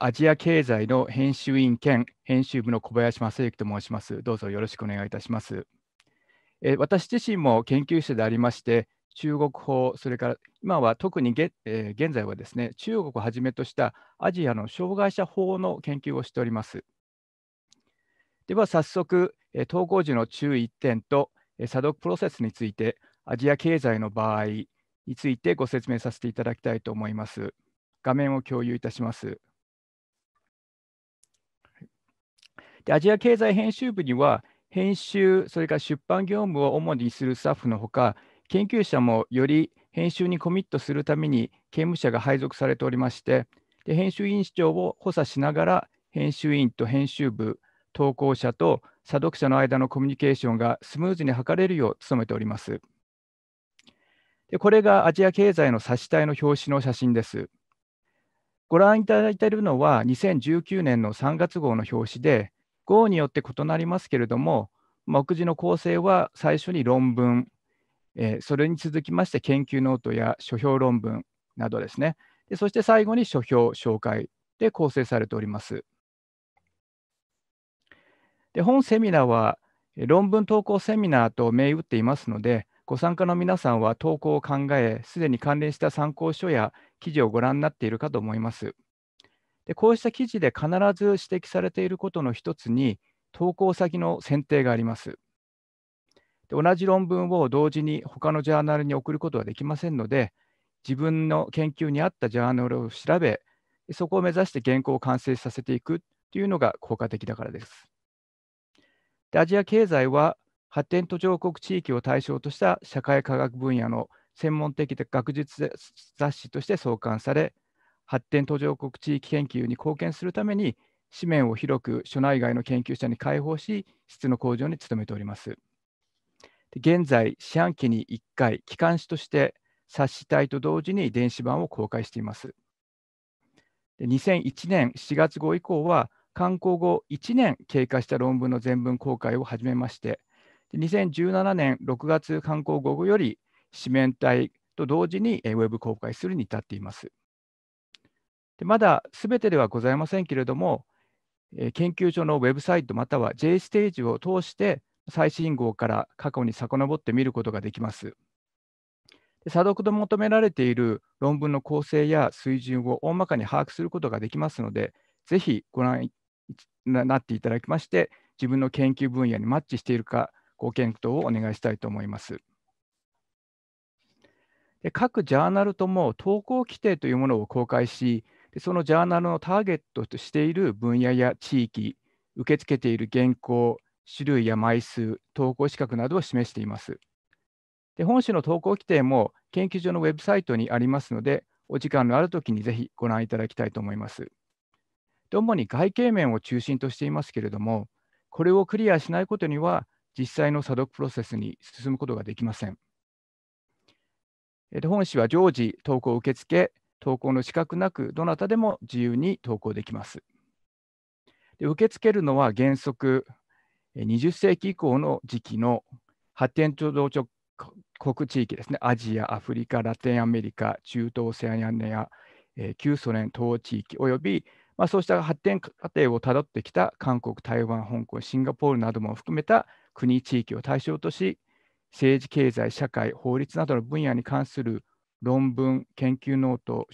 アジア経済の編集員兼編集部の小林正幸と申します。どうぞよろしくお願いいたします。え私自身も研究者でありまして、中国法、それから今は特にげ、えー、現在はですね、中国をはじめとしたアジアの障害者法の研究をしております。では早速、え投稿時の注意1点と、え査読プロセスについて、アジア経済の場合についてご説明させていただきたいと思います。画面を共有いたします。でアジア経済編集部には編集、それから出版業務を主にするスタッフのほか、研究者もより編集にコミットするために刑務者が配属されておりまして、で編集委員長を補佐しながら、編集員と編集部、投稿者と査読者の間のコミュニケーションがスムーズに図れるよう努めております。でこれがアジア経済の差し体の表紙の写真です。ご覧いただいているのは2019年の3月号の表紙で、号によって異なりますけれども、目次の構成は最初に論文、えー、それに続きまして研究ノートや書評論文などですね、でそして最後に書評、紹介で構成されております。で本セミナーは論文投稿セミナーと銘打っていますので、ご参加の皆さんは投稿を考え、すでに関連した参考書や記事をご覧になっているかと思います。でこうした記事で必ず指摘されていることの一つに、投稿先の選定があります。で同じ論文を同時に他のジャーナルに送ることはできませんので、自分の研究に合ったジャーナルを調べ、そこを目指して原稿を完成させていくというのが効果的だからです。でアジア経済は発展途上国地域を対象とした社会科学分野の専門的で学術雑誌として創刊され、発展途上国地域研究に貢献するために、紙面を広く所内外の研究者に開放し、質の向上に努めております。現在、四半期に1回、機関紙として冊子体と同時に電子版を公開しています。2001年7月号以降は、刊行後1年経過した論文の全文公開を始めまして、2017年6月刊行後より、紙面体と同時にウェブ公開するに至っています。でまだ全てではございませんけれども、え研究所のウェブサイトまたは J ステージを通して最新号から過去に遡って見ることができます。で査読で求められている論文の構成や水準を大まかに把握することができますので、ぜひご覧になっていただきまして、自分の研究分野にマッチしているか、ご検討をお願いしたいと思います。で各ジャーナルとも投稿規定というものを公開し、そのジャーナルのターゲットとしている分野や地域、受け付けている原稿、種類や枚数、投稿資格などを示しています。で本誌の投稿規定も研究所のウェブサイトにありますので、お時間のあるときにぜひご覧いただきたいと思います。主に外形面を中心としていますけれども、これをクリアしないことには、実際の査読プロセスに進むことができません。本誌は常時投稿受付、投稿の資格なく、どなたでも自由に投稿できます。で受け付けるのは原則20世紀以降の時期の発展途上国地域ですね、アジア、アフリカ、ラテンアメリカ、中東、セアニア、えー、旧ソ連、東地域、および、まあ、そうした発展過程をたどってきた韓国、台湾、香港、シンガポールなども含めた国、地域を対象とし、政治、経済、社会、法律などの分野に関する論文、研究ノート、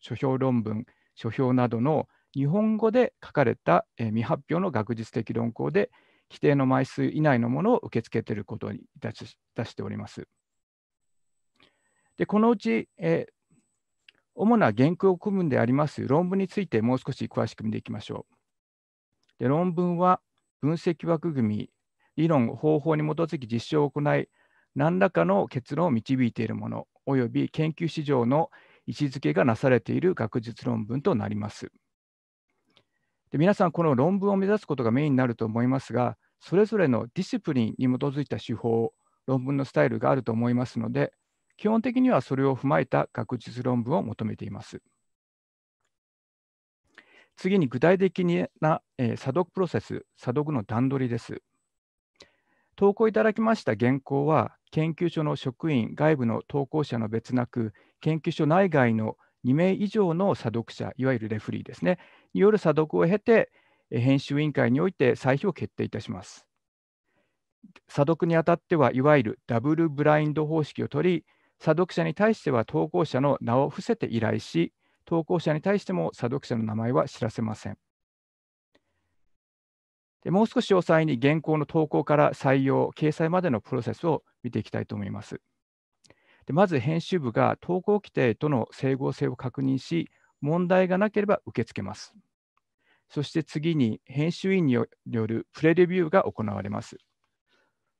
書評論文、書評などの日本語で書かれた、えー、未発表の学術的論考で規定の枚数以内のものを受け付けていることにいたしております。でこのうち、えー、主な原稿区分であります論文についてもう少し詳しく見ていきましょう。で論文は分析枠組み、理論、方法に基づき実証を行い、何らかの結論を導いているもの。及び研究市場の位置づけがなされている学術論文となります。で皆さん、この論文を目指すことがメインになると思いますが、それぞれのディスプリンに基づいた手法、論文のスタイルがあると思いますので、基本的にはそれを踏まえた学術論文を求めています。次に具体的な、えー、査読プロセス、査読の段取りです。投稿いただきました原稿は、研究所の職員、外部の投稿者の別なく、研究所内外の2名以上の査読者、いわゆるレフリーですね、による査読を経て、編集委員会において採否を決定いたします。査読にあたっては、いわゆるダブルブラインド方式を取り、査読者に対しては投稿者の名を伏せて依頼し、投稿者に対しても査読者の名前は知らせません。でもう少し詳細に現行の投稿から採用、掲載までのプロセスを見ていきたいと思います。でまず編集部が投稿規定との整合性を確認し、問題がなければ受け付けます。そして次に編集員によるプレレビューが行われます。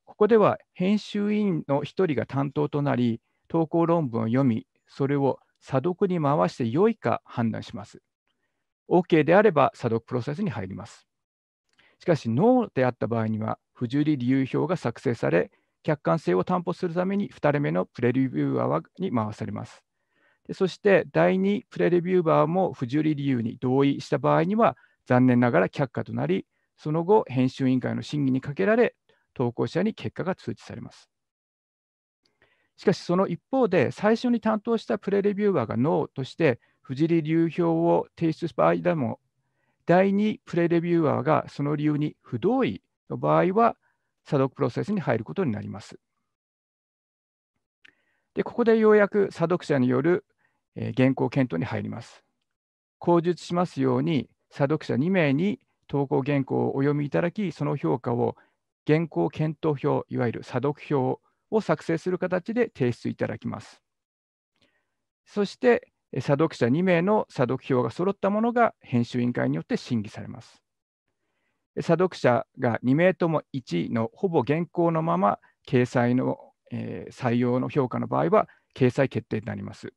ここでは編集員の1人が担当となり、投稿論文を読み、それを査読に回して良いか判断します。OK であれば査読プロセスに入ります。しかし、ノーであった場合には、不受理理由表が作成され、客観性を担保するために2人目のプレリビューアーに回されます。でそして、第2プレリビューバーも不受理理由に同意した場合には、残念ながら却下となり、その後、編集委員会の審議にかけられ、投稿者に結果が通知されます。しかし、その一方で、最初に担当したプレレビューバーがノーとして、不受理由表を提出した場合でも、第2プレレビューアーがその理由に不同意の場合は、査読プロセスに入ることになります。でここでようやく査読者による、えー、原稿検討に入ります。口述しますように、査読者2名に投稿原稿をお読みいただき、その評価を原稿検討表、いわゆる査読表を作成する形で提出いただきます。そして、査読者2名の査読票が揃ったものが編集委員会によって審議されます。査読者が2名とも1のほぼ現行のまま掲載の、えー、採用の評価の場合は掲載決定になります。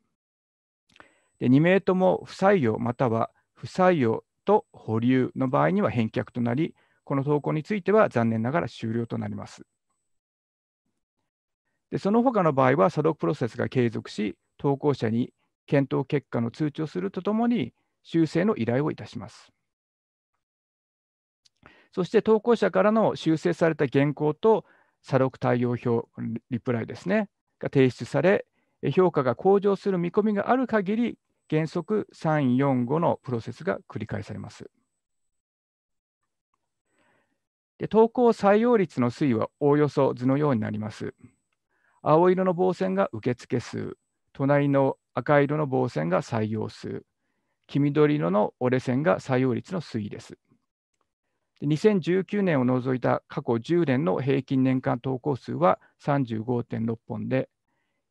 で2名とも不採用または不採用と保留の場合には返却となり、この投稿については残念ながら終了となります。でその他の場合は、査読プロセスが継続し、投稿者に検討結果の通知をするとともに、修正の依頼をいたします。そして投稿者からの修正された原稿と査録対応表、リプライですね、が提出され、評価が向上する見込みがある限り、原則3、4、5のプロセスが繰り返されます。で投稿採用率の推移はおおよそ図のようになります。青色の棒線が受付数、隣の赤色の棒線が採用数、黄緑色の折れ線が採用率の推移です。2019年を除いた過去10年の平均年間投稿数は35.6本で、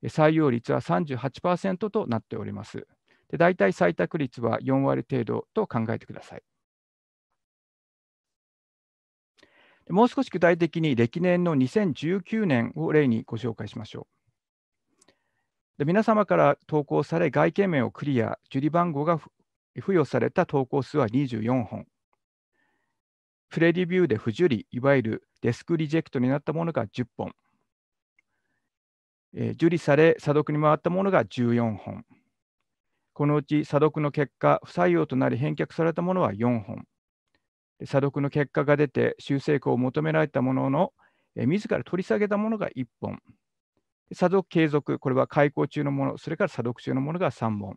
採用率は38%となっております。で大体採択率は4割程度と考えてください。もう少し具体的に歴年の2019年を例にご紹介しましょう。で皆様から投稿され、外見面をクリア、受理番号が付与された投稿数は24本。プレリビューで不受理、いわゆるデスクリジェクトになったものが10本。えー、受理され、査読に回ったものが14本。このうち査読の結果、不採用となり返却されたものは4本。査読の結果が出て、修正項を求められたものの、えー、自ら取り下げたものが1本。査読継続、これは開講中のもの、それから査読中のものが3本。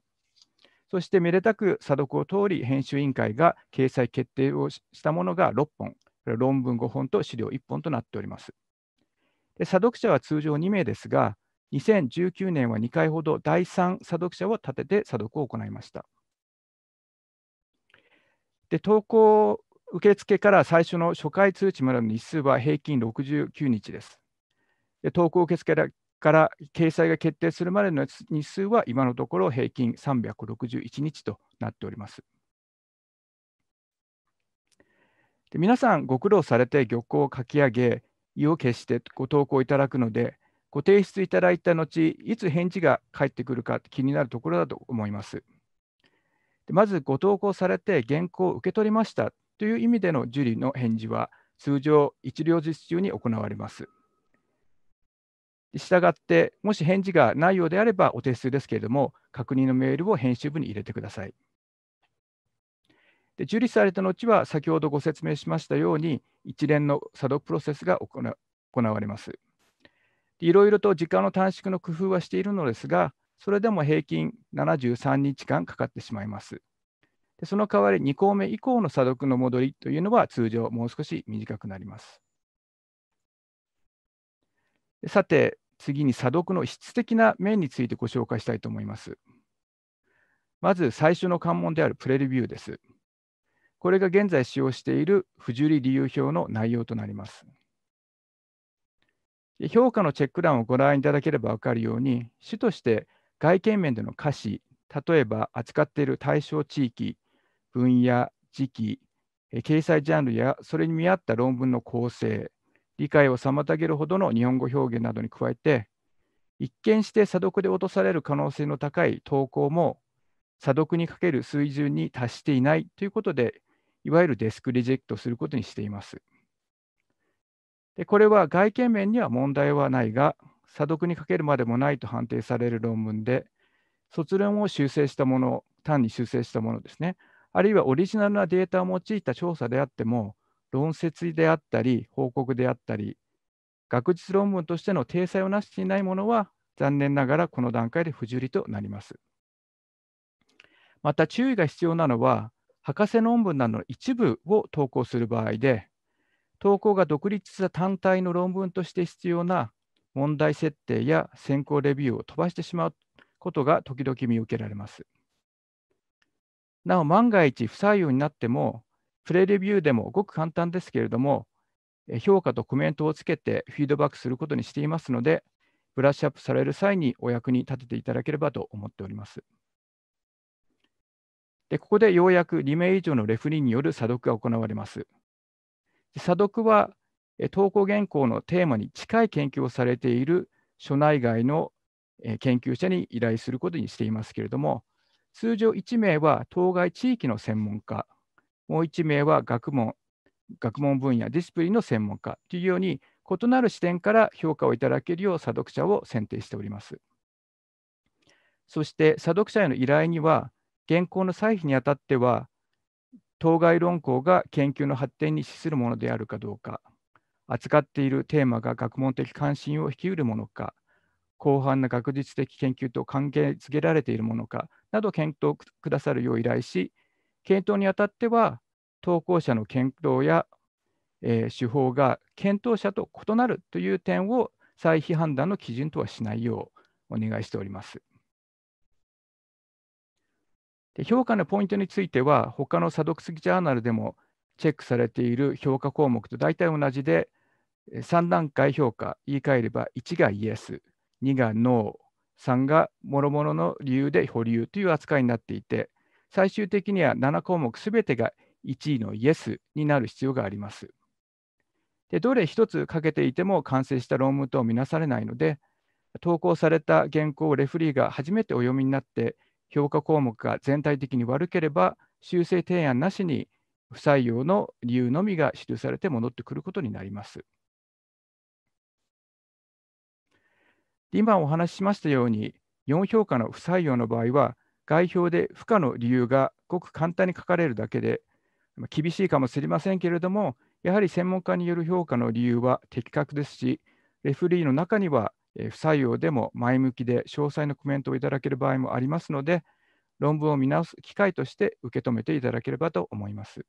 そして、めでたく査読を通り、編集委員会が掲載決定をしたものが6本、論文5本と資料1本となっております。で査読者は通常2名ですが、2019年は2回ほど第3査読者を立てて査読を行いました。で投稿受付から最初の初回通知までの日数は平均69日です。で投稿受付からから掲載が決定するまでの日数は今のところ平均361日となっております。で皆さんご苦労されて漁港をかき上げ意を決してご投稿いただくのでご提出いただいた後いつ返事が返ってくるか気になるところだと思います。でまずご投稿されて原稿を受け取りましたという意味での受理の返事は通常一両日中に行われます。したがって、もし返事がないようであればお手数ですけれども、確認のメールを編集部に入れてください。で受理された後は、先ほどご説明しましたように、一連の作読プロセスが行われます。いろいろと時間の短縮の工夫はしているのですが、それでも平均73日間かかってしまいます。でその代わり2項目以降の査読の戻りというのは通常もう少し短くなります。さて、次に査読の質的な面についてご紹介したいと思います。まず最初の関門であるプレリビューです。これが現在使用している不受理理由表の内容となります。評価のチェック欄をご覧いただければ分かるように、主として外見面での可視、例えば扱っている対象地域、分野、時期、掲載ジャンルやそれに見合った論文の構成、理解を妨げるほどの日本語表現などに加えて、一見して査読で落とされる可能性の高い投稿も、査読にかける水準に達していないということで、いわゆるデスクリジェクトすることにしています。でこれは外見面には問題はないが、査読にかけるまでもないと判定される論文で、卒論を修正したもの、単に修正したものですね、あるいはオリジナルなデータを用いた調査であっても、論説であったり、報告であったり、学術論文としての体裁をなしていないものは、残念ながらこの段階で不受理となります。また注意が必要なのは、博士論文などの一部を投稿する場合で、投稿が独立した単体の論文として必要な問題設定や選考レビューを飛ばしてしまうことが時々見受けられます。なお、万が一不採用になっても、プレレビューでもごく簡単ですけれども、評価とコメントをつけてフィードバックすることにしていますので、ブラッシュアップされる際にお役に立てていただければと思っております。でここでようやく2名以上のレフリーによる査読が行われます。査読は投稿原稿のテーマに近い研究をされている所内外の研究者に依頼することにしていますけれども、通常1名は当該地域の専門家、もう1名は学問、学問分野、ディスプレイの専門家というように、異なる視点から評価をいただけるよう査読者を選定しております。そして査読者への依頼には、現行の歳費にあたっては、当該論考が研究の発展に資するものであるかどうか、扱っているテーマが学問的関心を引き得るものか、広範な学術的研究と関係づけられているものかなど検討くださるよう依頼し、検討にあたっては、投稿者の検討や、えー、手法が検討者と異なるという点を再批判断の基準とはしないようお願いしております。で評価のポイントについては、他の査読すぎジャーナルでもチェックされている評価項目と大体同じで、3段階評価、言い換えれば1がイエス、2がノー、3が諸々の理由で保留という扱いになっていて、最終的には7項目すべてが1位のイエスになる必要があります。でどれ一つ欠けていても完成した論文とは見なされないので、投稿された原稿をレフリーが初めてお読みになって、評価項目が全体的に悪ければ、修正提案なしに不採用の理由のみが記されて戻ってくることになります。今お話ししましたように、4評価の不採用の場合は、外表で不可の理由がごく簡単に書かれるだけで、厳しいかもしれませんけれども、やはり専門家による評価の理由は的確ですし、レフリーの中には不採用でも前向きで詳細なコメントをいただける場合もありますので、論文を見直す機会として受け止めていただければと思います。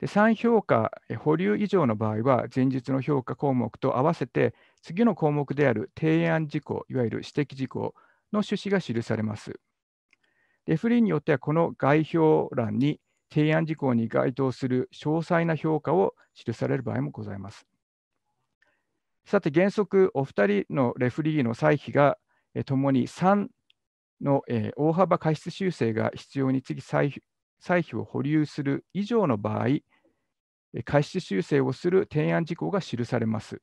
で3評価保留以上の場合は、前日の評価項目と合わせて、次の項目である提案事項、いわゆる指摘事項、の趣旨が記されます。レフリーによってはこの概要欄に提案事項に該当する詳細な評価を記される場合もございます。さて原則お二人のレフリーの歳費がともに3の大幅過失修正が必要につき歳費を保留する以上の場合過失修正をする提案事項が記されます。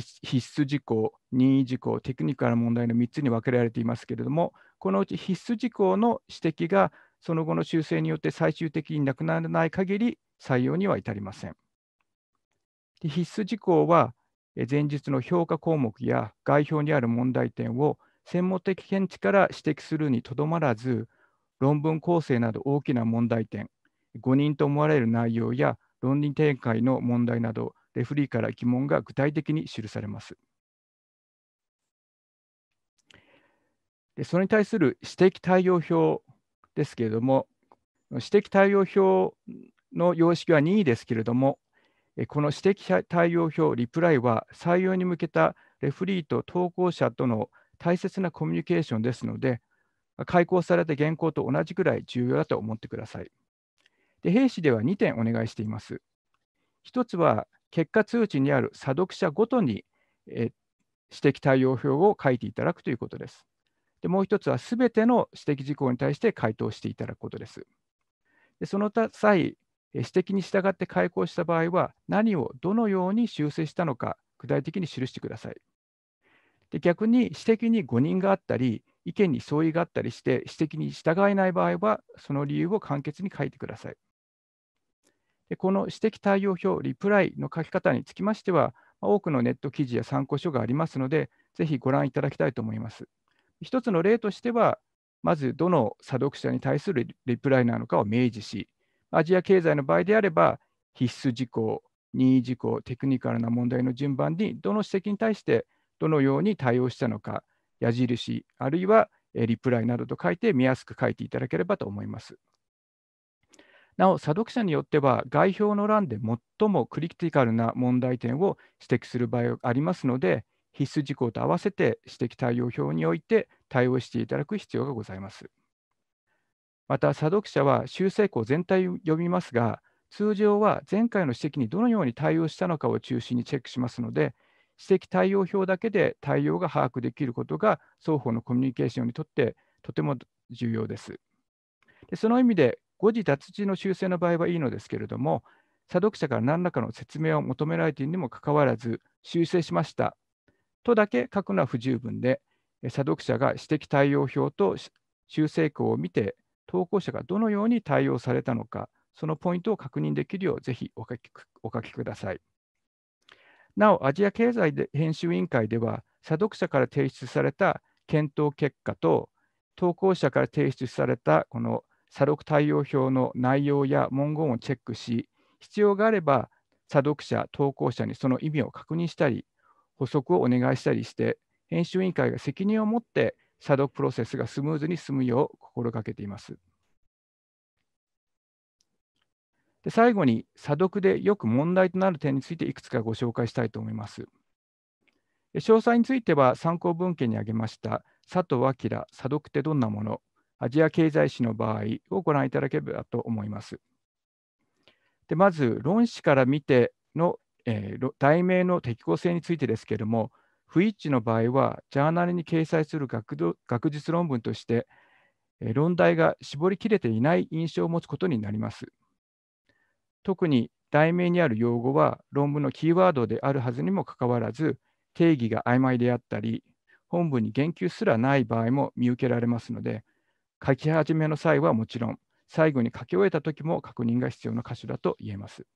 必須事項、任意事項、テクニカル問題の3つに分けられていますけれども、このうち必須事項の指摘が、その後の修正によって最終的になくならない限り、採用には至りません。必須事項は、前日の評価項目や概表にある問題点を専門的見地から指摘するにとどまらず、論文構成など大きな問題点、誤認と思われる内容や論理展開の問題など、レフリーから疑問が具体的に記されます。でそれに対する指摘対応表ですけれども、指摘対応表の様式は任意ですけれども、この指摘対応表、リプライは採用に向けたレフリーと投稿者との大切なコミュニケーションですので、開講された原稿と同じくらい重要だと思ってください。で、兵士では2点お願いしています。1つは、結果通知にある査読者ごとに、え指摘対応表を書いていただくということです。でもう一つは、すべての指摘事項に対して回答していただくことです。でその他際、指摘に従って開講した場合は、何をどのように修正したのか、具体的に記してください。で逆に指摘に誤認があったり、意見に相違があったりして、指摘に従えない場合は、その理由を簡潔に書いてください。でこの指摘対応表、リプライの書き方につきましては、多くのネット記事や参考書がありますので、ぜひご覧いただきたいと思います。一つの例としては、まずどの査読者に対するリプライなのかを明示し、アジア経済の場合であれば、必須事項、任意事項、テクニカルな問題の順番に、どの指摘に対してどのように対応したのか、矢印、あるいはリプライなどと書いて見やすく書いていただければと思います。なお、査読者によっては、概表の欄で最もクリティカルな問題点を指摘する場合がありますので、必須事項と合わせて指摘対応表において対応していただく必要がございます。また、査読者は修正項全体を読みますが、通常は前回の指摘にどのように対応したのかを中心にチェックしますので、指摘対応表だけで対応が把握できることが双方のコミュニケーションにとってとても重要です。でその意味で誤字脱字の修正の場合はいいのですけれども、査読者から何らかの説明を求められているにもかかわらず、修正しましたとだけ書くのは不十分で、査読者が指摘対応表と修正項を見て、投稿者がどのように対応されたのか、そのポイントを確認できるよう、ぜひお書きお書きください。なお、アジア経済で編集委員会では、査読者から提出された検討結果と、投稿者から提出されたこの査読対応表の内容や文言をチェックし、必要があれば査読者、投稿者にその意味を確認したり、補足をお願いしたりして、編集委員会が責任を持って査読プロセスがスムーズに進むよう心がけています。で最後に、査読でよく問題となる点についていくつかご紹介したいと思います。詳細については参考文献に挙げました佐藤明、査読ってどんなものアジア経済史の場合をご覧いただければと思います。でまず、論旨から見ての、えー、題名の適合性についてですけれども、不一致の場合は、ジャーナルに掲載する学学術論文として、えー、論題が絞りきれていない印象を持つことになります。特に題名にある用語は論文のキーワードであるはずにもかかわらず、定義が曖昧であったり、本文に言及すらない場合も見受けられますので、書き始めの際はもちろん、最後に書き終えた時も確認が必要な箇所だと言えます。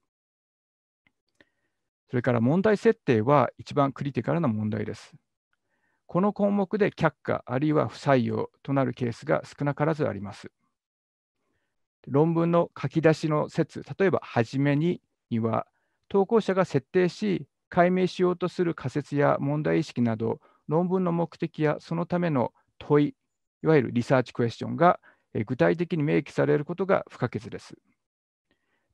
それから問題設定は一番クリティカルな問題です。この項目で却下あるいは不採用となるケースが少なからずあります。論文の書き出しの説、例えば初めにには投稿者が設定し解明しようとする仮説や問題意識など論文の目的やそのための問いいわゆるリサーチクエスチョンが具体的に明記されることが不可欠です。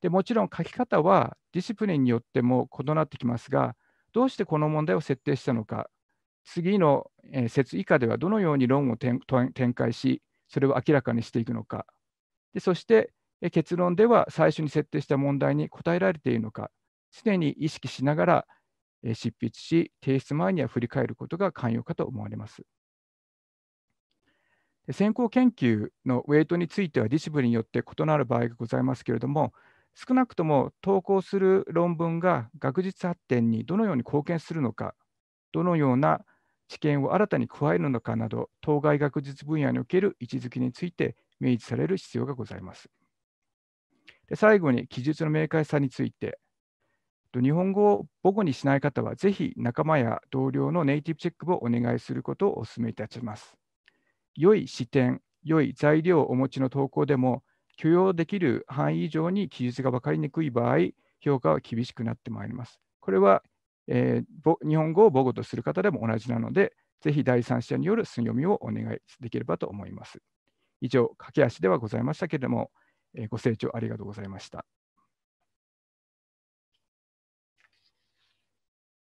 でもちろん書き方はディシプリンによっても異なってきますが、どうしてこの問題を設定したのか、次の説以下ではどのように論を展開し、それを明らかにしていくのか、でそして結論では最初に設定した問題に答えられているのか、常に意識しながら執筆し、提出前には振り返ることが肝要かと思われます。先行研究のウェイトについてはディシブリによって異なる場合がございますけれども、少なくとも投稿する論文が学術発展にどのように貢献するのか、どのような知見を新たに加えるのかなど、当該学術分野における位置づけについて明示される必要がございます。で最後に記述の明快さについて、日本語を母語にしない方は、ぜひ仲間や同僚のネイティブチェックをお願いすることをお勧めいたします。良い視点、良い材料をお持ちの投稿でも、許容できる範囲以上に記述が分かりにくい場合、評価は厳しくなってまいります。これは、えー、日本語を母語とする方でも同じなので、ぜひ第三者による寸読みをお願いできればと思います。以上、駆け足ではございましたけれども、えー、ご清聴ありがとうございました。